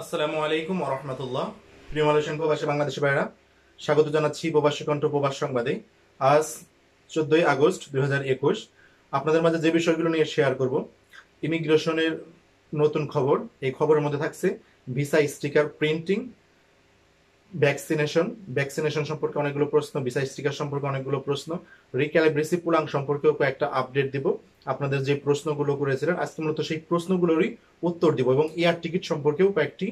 আসসালামু আলাইকুম রহমতুল্লাহ প্রিয় মালয়েশিয়ান প্রবাসী বাংলাদেশি ভাইরা স্বাগত জানাচ্ছি প্রবাসী কণ্ঠ প্রবাস সংবাদে আজ চোদ্দই আগস্ট দুই আপনাদের মাঝে যে বিষয়গুলো নিয়ে শেয়ার করব ইমিগ্রেশনের নতুন খবর এই খবরের মধ্যে থাকছে visa sticker printing vaccination vaccination সম্পর্কে অনেকগুলো প্রশ্ন বিষয় স্টিকার সম্পর্কে অনেকগুলো প্রশ্ন রিক্যালিব্রেসি পুলাং সম্পর্কেও কয়েকটা আপডেট দিব আপনাদের যে প্রশ্নগুলো করেছিলেন আজকে মূলত সেই প্রশ্নগুলোরই উত্তর দিব এবং এয়ার টিকিট সম্পর্কেও কয়েকটি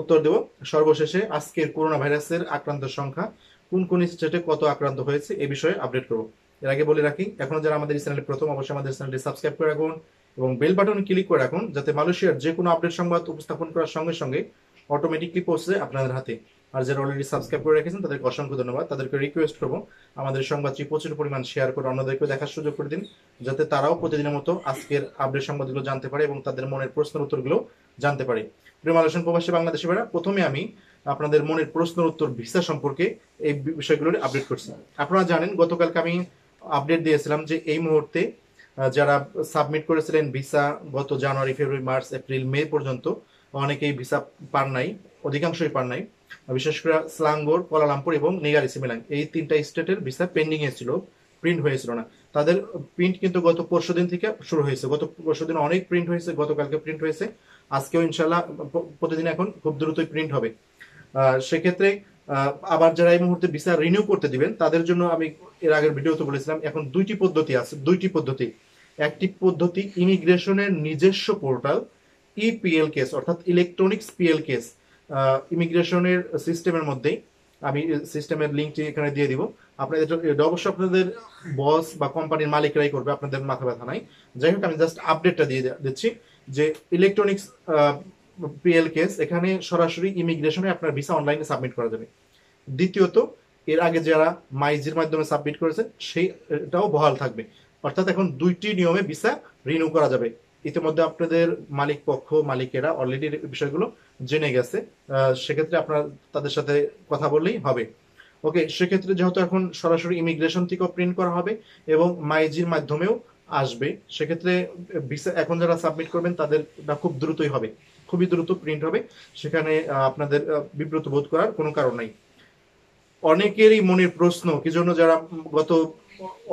উত্তর দেব সর্বশেষে আজকের করোনা ভাইরাসের আক্রান্তের সংখ্যা কোন কোন স্টেটে কত আক্রান্ত হয়েছে এ বিষয়ে আপডেট করব এর আগে বলে রাখি এখনো যারা আমাদের চ্যানেলে প্রথম অবশ্যই আমাদের চ্যানেলটি সাবস্ক্রাইব করে রাখুন এবং বেল বাটন ক্লিক করে রাখুন যাতে মালয়েশিয়ার যে কোনো আপডেট সংবাদ উপস্থাপন করার সঙ্গে সঙ্গে অটোমেটিকলি পৌঁছে আপনাদের হাতে আর যারা অলরেডি সাবস্ক্রাইব করে রেখেছেন তাদেরকে অসংখ্য ধন্যবাদ তাদেরকে রিকোয়েস্ট করবো আমাদের সংবাদটি প্রচুর পরিমাণ শেয়ার করে অন্যদেরকে দেখার সুযোগ করে দিন যাতে তারাও প্রতিদিনের মতো আজকের আপডেট সংবাদগুলো জানতে পারে এবং তাদের মনের প্রশ্নের উত্তরগুলো জানতে পারে প্রেম আলোচন প্রবাসী বাংলাদেশে বেড়া প্রথমে আমি আপনাদের মনের প্রশ্নের উত্তর ভিসা সম্পর্কে এই বিষয়গুলো আপডেট করছি আপনারা জানেন গতকালকে আমি আপডেট দিয়েছিলাম যে এই মুহূর্তে যারা সাবমিট করেছিলেন ভিসা গত জানুয়ারি ফেব্রুয়ারি মার্চ এপ্রিল মে পর্যন্ত অনেকেই ভিসা পান নাই অধিকাংশই পান নাই বিশেষ করে স্লাঙ্গোর কোয়ালালামপুর এবং নিগার সিমিলাং এই তিনটা স্টেটের ভিসা পেন্ডিং এ ছিল প্রিন্ট হয়েছিল না তাদের প্রিন্ট কিন্তু গত পরশু দিন থেকে শুরু হয়েছে গত পরশু দিন অনেক প্রিন্ট হয়েছে গতকালকে প্রিন্ট হয়েছে আজকেও ইনশাল্লাহ প্রতিদিন এখন খুব দ্রুতই প্রিন্ট হবে সেক্ষেত্রে আবার যারা এই মুহূর্তে ভিসা রিনিউ করতে দিবেন তাদের জন্য আমি এর আগের ভিডিওতে বলেছিলাম এখন দুইটি পদ্ধতি আছে দুইটি পদ্ধতি একটি পদ্ধতি ইমিগ্রেশনের নিজস্ব পোর্টাল ইপিএল কেস অর্থাৎ ইলেকট্রনিক্স পিএল কেস ইমিগ্রেশনের সিস্টেমের মধ্যেই আমি সিস্টেমের লিঙ্কটি এখানে দিয়ে দিব আপনাদের এটা অবশ্যই আপনাদের বস বা কোম্পানির মালিকরাই করবে আপনাদের মাথা ব্যথা নাই যাই হোক আমি জাস্ট আপডেটটা দিয়ে দিচ্ছি যে ইলেকট্রনিক্স পিএল কেস এখানে সরাসরি ইমিগ্রেশনে আপনার ভিসা অনলাইনে সাবমিট করা যাবে দ্বিতীয়ত এর আগে যারা মাইজির মাধ্যমে সাবমিট করেছেন সেইটাও বহাল থাকবে অর্থাৎ এখন দুইটি নিয়মে ভিসা রিনিউ করা যাবে ইতিমধ্যে আপনাদের মালিক পক্ষ মালিকেরা অলরেডি বিষয়গুলো জেনে গেছে সেক্ষেত্রে আপনার তাদের সাথে কথা বললেই হবে ওকে সেক্ষেত্রে যেহেতু এখন সরাসরি ইমিগ্রেশন থেকেও প্রিন্ট করা হবে এবং মাইজির মাধ্যমেও আসবে সেক্ষেত্রে ভিসা এখন যারা সাবমিট করবেন তাদের খুব দ্রুতই হবে খুবই দ্রুত প্রিন্ট হবে সেখানে আপনাদের বিব্রত বোধ করার কোনো কারণ নাই অনেকেরই মনের প্রশ্ন কি জন্য যারা গত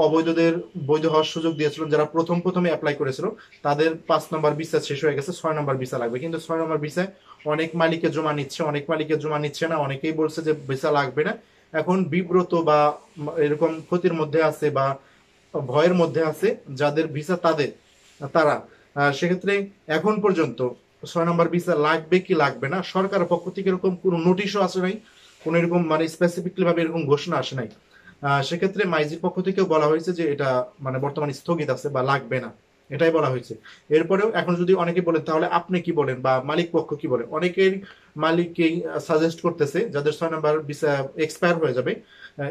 অবৈধদের বৈধ হওয়ার সুযোগ দিয়েছিল যারা প্রথম প্রথমে অ্যাপ্লাই করেছিল তাদের পাঁচ নম্বর ভিসা শেষ হয়ে গেছে ছয় নম্বর ভিসা লাগবে কিন্তু ছয় নম্বর ভিসায় অনেক মালিকে জমা নিচ্ছে অনেক মালিকে জমা নিচ্ছে না অনেকেই বলছে যে ভিসা লাগবে না এখন বিব্রত বা এরকম ক্ষতির মধ্যে আছে বা ভয়ের মধ্যে আছে যাদের ভিসা তাদের তারা সেক্ষেত্রে এখন পর্যন্ত ছয় নম্বর ভিসা লাগবে কি লাগবে না সরকার পক্ষ থেকে এরকম কোনো নোটিশও আসে নাই কোনো এরকম মানে স্পেসিফিকলি ভাবে এরকম ঘোষণা আসে নাই সেক্ষেত্রে মাইজির পক্ষ থেকেও বলা হয়েছে যে এটা মানে বর্তমানে স্থগিত আছে বা লাগবে না এটাই বলা হয়েছে এরপরেও এখন যদি অনেকে বলেন তাহলে আপনি কি বলেন বা মালিক পক্ষ কি বলেন অনেকের মালিককে সাজেস্ট করতেছে যাদের ছয় নাম্বার ভিসা এক্সপায়ার হয়ে যাবে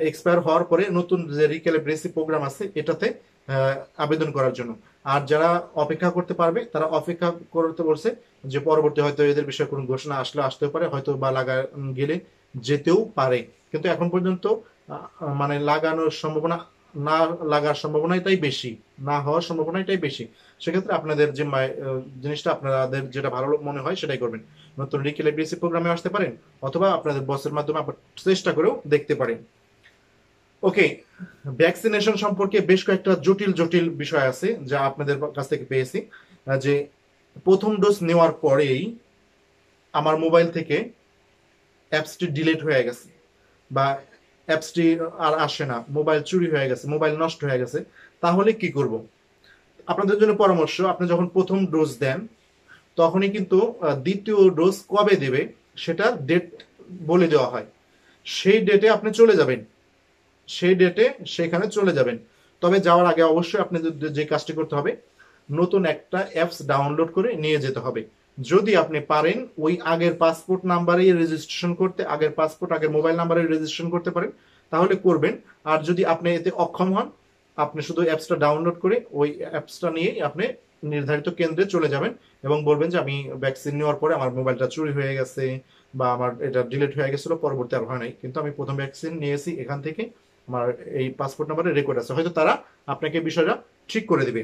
এক্সপায়ার হওয়ার পরে নতুন যে রিক্যালিব্রেসি প্রোগ্রাম আছে এটাতে আবেদন করার জন্য আর যারা অপেক্ষা করতে পারবে তারা অপেক্ষা করতে বলছে যে পরবর্তী হয়তো এদের বিষয়ে কোনো ঘোষণা আসলে আসতে পারে হয়তো বা লাগা গেলে যেতেও পারে কিন্তু এখন পর্যন্ত মানে লাগানোর সম্ভাবনা না লাগার সম্ভাবনাটাই বেশি না হওয়ার সম্ভাবনাটাই বেশি সেক্ষেত্রে আপনাদের যে জিনিসটা আপনাদের যেটা ভালো মনে হয় সেটাই করবেন নতুন রিকেলে এবিসি প্রোগ্রামে আসতে পারেন অথবা আপনাদের বসের মাধ্যমে চেষ্টা করেও দেখতে পারেন ওকে ভ্যাকসিনেশন সম্পর্কে বেশ কয়েকটা জটিল জটিল বিষয় আছে যা আপনাদের কাছ থেকে পেয়েছি যে প্রথম ডোজ নেওয়ার পরেই আমার মোবাইল থেকে অ্যাপসটি ডিলিট হয়ে গেছে বা অ্যাপসটি আর আসে না মোবাইল চুরি হয়ে গেছে মোবাইল নষ্ট হয়ে গেছে তাহলে কি করব আপনাদের জন্য পরামর্শ আপনি যখন প্রথম ডোজ দেন তখনই কিন্তু দ্বিতীয় ডোজ কবে দেবে সেটা ডেট বলে দেওয়া হয় সেই ডেটে আপনি চলে যাবেন সেই ডেটে সেখানে চলে যাবেন তবে যাওয়ার আগে অবশ্যই আপনি যে কাজটি করতে হবে নতুন একটা অ্যাপস ডাউনলোড করে নিয়ে যেতে হবে যদি আপনি পারেন ওই আগের পাসপোর্ট নাম্বারেই রেজিস্ট্রেশন করতে আগের পাসপোর্ট আগের মোবাইল নাম্বারে রেজিস্ট্রেশন করতে পারেন তাহলে করবেন আর যদি আপনি এতে অক্ষম হন আপনি শুধু অ্যাপসটা ডাউনলোড করে ওই অ্যাপসটা নিয়ে আপনি নির্ধারিত কেন্দ্রে চলে যাবেন এবং বলবেন যে আমি ভ্যাকসিন নেওয়ার পরে আমার মোবাইলটা চুরি হয়ে গেছে বা আমার এটা ডিলেট হয়ে গেছিলো পরবর্তী আর হয় নাই কিন্তু আমি প্রথম ভ্যাকসিন নিয়েছি এখান থেকে আমার এই পাসপোর্ট নাম্বারে রেকর্ড আছে হয়তো তারা আপনাকে বিষয়টা ঠিক করে দেবে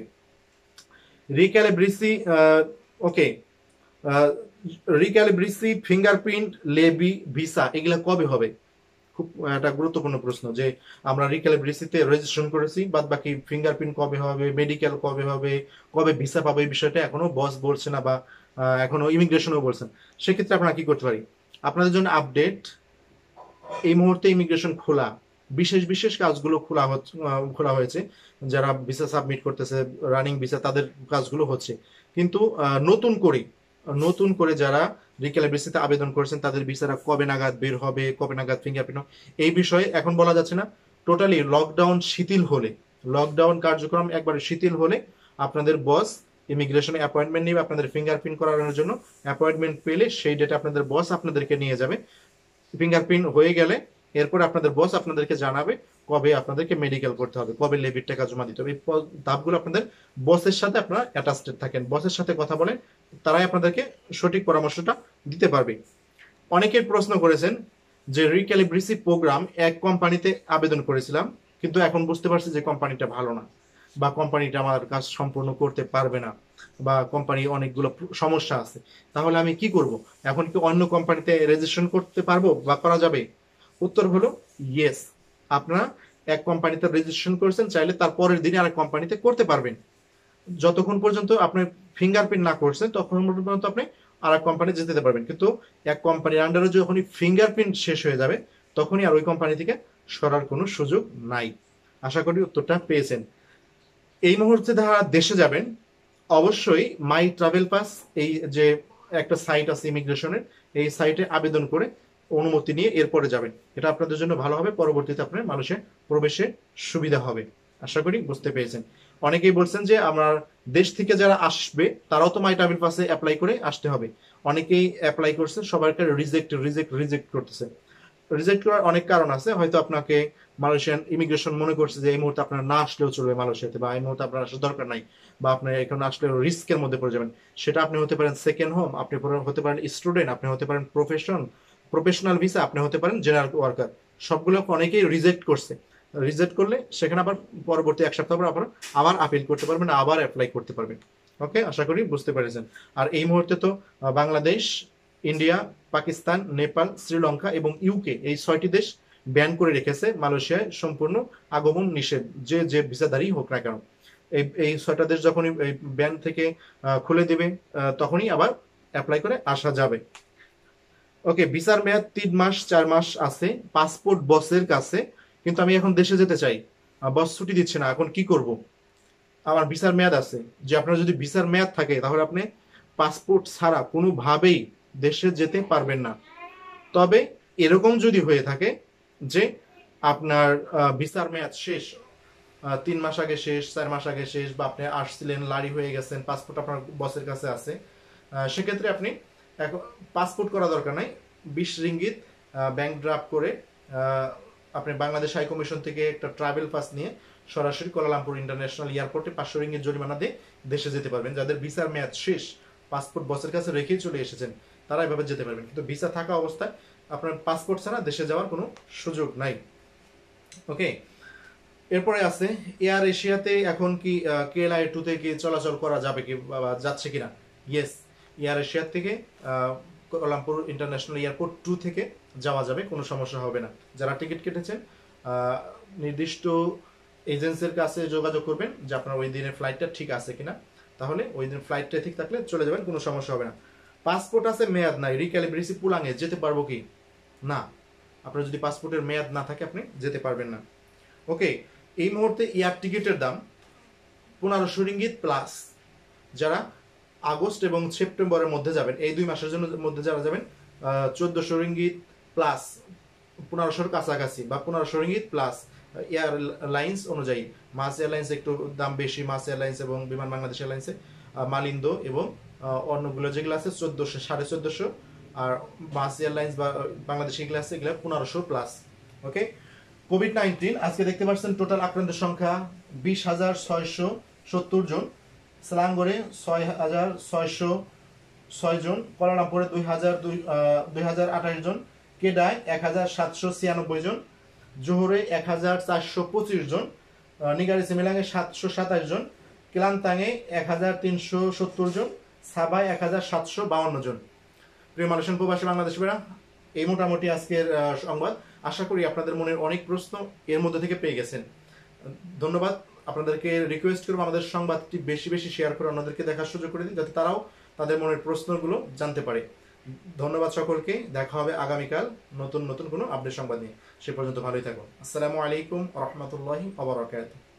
রিক্যালেব্রিসি ওকে রিক্যালিব্রিসি ফিঙ্গারপ্রিন্ট লেবি ভিসা এগুলা কবে হবে খুব একটা গুরুত্বপূর্ণ প্রশ্ন যে আমরা রিক্যালিব্রিসিতে রেজিস্ট্রেশন করেছি বাদ বাকি ফিঙ্গারপ্রিন্ট কবে হবে মেডিকেল কবে হবে কবে ভিসা পাবে এই বিষয়টা এখনো বস বলছে না বা এখনো ইমিগ্রেশনও বলছেন সেক্ষেত্রে আপনারা কি করতে পারি আপনাদের জন্য আপডেট এই মুহূর্তে ইমিগ্রেশন খোলা বিশেষ বিশেষ কাজগুলো খোলা খোলা হয়েছে যারা ভিসা সাবমিট করতেছে রানিং ভিসা তাদের কাজগুলো হচ্ছে কিন্তু নতুন করে নতুন করে যারা রিক্যালিব্রেশনতে আবেদন করেছেন তাদের ভিসারা কবে নাগাদ বের হবে কবে নাগাদ ফিঙ্গারপ্রিন্ট এই বিষয়ে এখন বলা যাচ্ছে না টোটালি লকডাউন শিথিল হলে লকডাউন কার্যক্রম একবার শিথিল হলে আপনাদের বস ইমিগ্রেশনে অ্যাপয়েন্টমেন্ট নিয়ে আপনাদের ফিঙ্গারপ্রিন্ট করানোর জন্য অ্যাপয়েন্টমেন্ট পেলে সেই ডেটা আপনাদের বস আপনাদেরকে নিয়ে যাবে ফিঙ্গারপ্রিন্ট হয়ে গেলে এরপর আপনাদের বস আপনাদেরকে জানাবে কবে আপনাদেরকে মেডিকেল করতে হবে কবে লেবির টাকা জমা দিতে হবে এই ধাপগুলো আপনাদের বসের সাথে আপনারা অ্যাটাচড থাকেন বসের সাথে কথা বলেন তারাই আপনাদেরকে সঠিক পরামর্শটা দিতে পারবে অনেকে প্রশ্ন করেছেন যে রিক্যালিব্রিসি প্রোগ্রাম এক কোম্পানিতে আবেদন করেছিলাম কিন্তু এখন বুঝতে পারছি যে কোম্পানিটা ভালো না বা কোম্পানিটা আমার কাজ সম্পূর্ণ করতে পারবে না বা কোম্পানি অনেকগুলো সমস্যা আছে তাহলে আমি কি করব এখন কি অন্য কোম্পানিতে রেজিস্ট্রেশন করতে পারবো বা করা যাবে উত্তর হলো ইয়েস আপনারা এক কোম্পানিতে রেজিস্ট্রেশন করেছেন চাইলে তার পরের দিনে আরেক কোম্পানিতে করতে পারবেন যতক্ষণ পর্যন্ত আপনার ফিঙ্গারপ্রিন্ট না করছেন তখন পর্যন্ত আপনি আর এক কোম্পানি যেতে পারবেন কিন্তু এক কোম্পানির আন্ডারে যখনই ফিঙ্গারপ্রিন্ট শেষ হয়ে যাবে তখনই আর ওই কোম্পানি থেকে সরার কোনো সুযোগ নাই আশা করি উত্তরটা পেয়েছেন এই মুহূর্তে যারা দেশে যাবেন অবশ্যই মাই ট্রাভেল পাস এই যে একটা সাইট আছে ইমিগ্রেশনের এই সাইটে আবেদন করে অনুমতি নিয়ে এরপরে যাবেন এটা আপনাদের জন্য ভালো হবে পরবর্তীতে আপনার মানুষের প্রবেশে সুবিধা হবে আশা করি বুঝতে পেরেছেন অনেকেই বলছেন যে আমার দেশ থেকে যারা আসবে তারাও তো মাই ট্রাভেল পাসে অ্যাপ্লাই করে আসতে হবে অনেকেই অ্যাপ্লাই করছে সবাইকে রিজেক্ট রিজেক্ট রিজেক্ট করতেছে রিজেক্ট করার অনেক কারণ আছে হয়তো আপনাকে মালয়েশিয়ান ইমিগ্রেশন মনে করছে যে এই মুহূর্তে আপনার না আসলেও চলবে মালয়েশিয়াতে বা এই মুহূর্তে আপনার আসার দরকার নাই বা আপনার এখানে আসলে রিস্কের মধ্যে পড়ে যাবেন সেটা আপনি হতে পারেন সেকেন্ড হোম আপনি হতে পারেন স্টুডেন্ট আপনি হতে পারেন প্রফেশন প্রফেশনাল ভিসা আপনি হতে পারেন জেনারেল ওয়ার্কার সবগুলো অনেকেই রিজেক্ট করছে রিজেক্ট করলে সেখানে আবার পরবর্তী এক সপ্তাহ পর আবার আবার আপিল করতে পারবেন আবার অ্যাপ্লাই করতে পারবেন ওকে আশা করি বুঝতে পেরেছেন আর এই মুহূর্তে তো বাংলাদেশ ইন্ডিয়া পাকিস্তান নেপাল শ্রীলঙ্কা এবং ইউকে এই ছয়টি দেশ ব্যান করে রেখেছে মালয়েশিয়ায় সম্পূর্ণ আগমন নিষেধ যে যে ভিসাধারী হোক না কেন এই এই ছয়টা দেশ যখনই এই ব্যান থেকে খুলে দেবে তখনই আবার অ্যাপ্লাই করে আসা যাবে ওকে ভিসার মেয়াদ তিন মাস চার মাস আছে পাসপোর্ট বসের কাছে কিন্তু আমি এখন দেশে যেতে চাই বস ছুটি দিচ্ছে না এখন কি করব আমার ভিসার মেয়াদ আছে যে আপনার যদি ভিসার মেয়াদ থাকে তাহলে আপনি পাসপোর্ট ছাড়া কোনোভাবেই দেশে যেতে পারবেন না তবে এরকম যদি হয়ে থাকে যে আপনার ভিসার মেয়াদ শেষ তিন মাস আগে শেষ চার মাস আগে শেষ বা আপনি আসছিলেন লারি হয়ে গেছেন পাসপোর্ট আপনার বসের কাছে আছে সেক্ষেত্রে আপনি এখন পাসপোর্ট করা দরকার নাই বিশ রিঙ্গিত ব্যাংক ড্রাফট করে আপনি বাংলাদেশ হাই কমিশন থেকে একটা ট্রাভেল পাস নিয়ে সরাসরি কোলালামপুর ইন্টারন্যাশনাল এয়ারপোর্টে পাঁচশো রিঙ্গিত জরিমানা দিয়ে দেশে যেতে পারবেন যাদের ভিসার মেয়াদ শেষ পাসপোর্ট বসের কাছে রেখেই চলে এসেছেন তারা এভাবে যেতে পারবেন কিন্তু ভিসা থাকা অবস্থায় আপনার পাসপোর্ট ছাড়া দেশে যাওয়ার কোনো সুযোগ নাই ওকে এরপরে আছে এয়ার এশিয়াতে এখন কি কেএলআই টুতে কি চলাচল করা যাবে কি যাচ্ছে কিনা ইয়েস এয়ার এশিয়ার থেকে কোলামপুর ইন্টারন্যাশনাল এয়ারপোর্ট টু থেকে যাওয়া যাবে কোনো সমস্যা হবে না যারা টিকিট কেটেছেন নির্দিষ্ট এজেন্সির কাছে যোগাযোগ করবেন যে আপনার ওই দিনের ফ্লাইটটা ঠিক আছে কিনা তাহলে ওই দিন ফ্লাইটটা ঠিক থাকলে চলে যাবেন কোনো সমস্যা হবে না পাসপোর্ট আছে মেয়াদ নাই রিক্যালিব্রেসি পুলাঙে যেতে পারবো কি না আপনার যদি পাসপোর্টের মেয়াদ না থাকে আপনি যেতে পারবেন না ওকে এই মুহূর্তে এয়ার টিকিটের দাম পনেরোশো রিঙ্গিত প্লাস যারা আগস্ট এবং সেপ্টেম্বরের মধ্যে যাবেন এই দুই মাসের জন্য মধ্যে যারা যাবেন চোদ্দোশো রিঙ্গিত প্লাস পনেরোশোর কাছাকাছি বা পনেরোশো রিঙ্গিত প্লাস এয়ারলাইন্স অনুযায়ী মাস এয়ারলাইন্স একটু দাম বেশি মাস এয়ারলাইন্স এবং বিমান বাংলাদেশ এয়ারলাইন্সে মালিন্দ এবং অন্যগুলো যেগুলো আছে চোদ্দোশো সাড়ে চোদ্দোশো আর মাস এয়ারলাইন্স বা বাংলাদেশ এগুলো আছে এগুলো পনেরোশো প্লাস ওকে কোভিড নাইন্টিন আজকে দেখতে পাচ্ছেন টোটাল আক্রান্তের সংখ্যা বিশ হাজার ছয়শো সত্তর জন স্লাঙ্গরে ছয় হাজার ছয়শো ছয়জন কলারামপুরে দুই হাজার দুই হাজার আঠাশ জন কেডায় এক হাজার সাতশো ছিয়ানব্বই জন জোহরে এক হাজার চারশো পঁচিশ জন নিগারি সিমিলাঙে সাতশো সাতাশ জন ক্লান্তাঙে এক হাজার তিনশো সত্তর জন সাবায় এক হাজার সাতশো বাউন্ন জন প্রিয় মালয়েশিয়ান প্রবাসী বাংলাদেশ বেড়া এই মোটামুটি আজকের সংবাদ আশা করি আপনাদের মনের অনেক প্রশ্ন এর মধ্যে থেকে পেয়ে গেছেন ধন্যবাদ আপনাদেরকে রিকোয়েস্ট করবো আমাদের সংবাদটি বেশি বেশি শেয়ার করে অন্যদেরকে দেখার সুযোগ করে দিন যাতে তারাও তাদের মনের প্রশ্নগুলো জানতে পারে ধন্যবাদ সকলকে দেখা হবে আগামীকাল নতুন নতুন কোনো আপডেট সংবাদ নিয়ে সে পর্যন্ত ভালোই থাকুন আসসালামু আলাইকুম রহমতুল্লাহি আবরকাত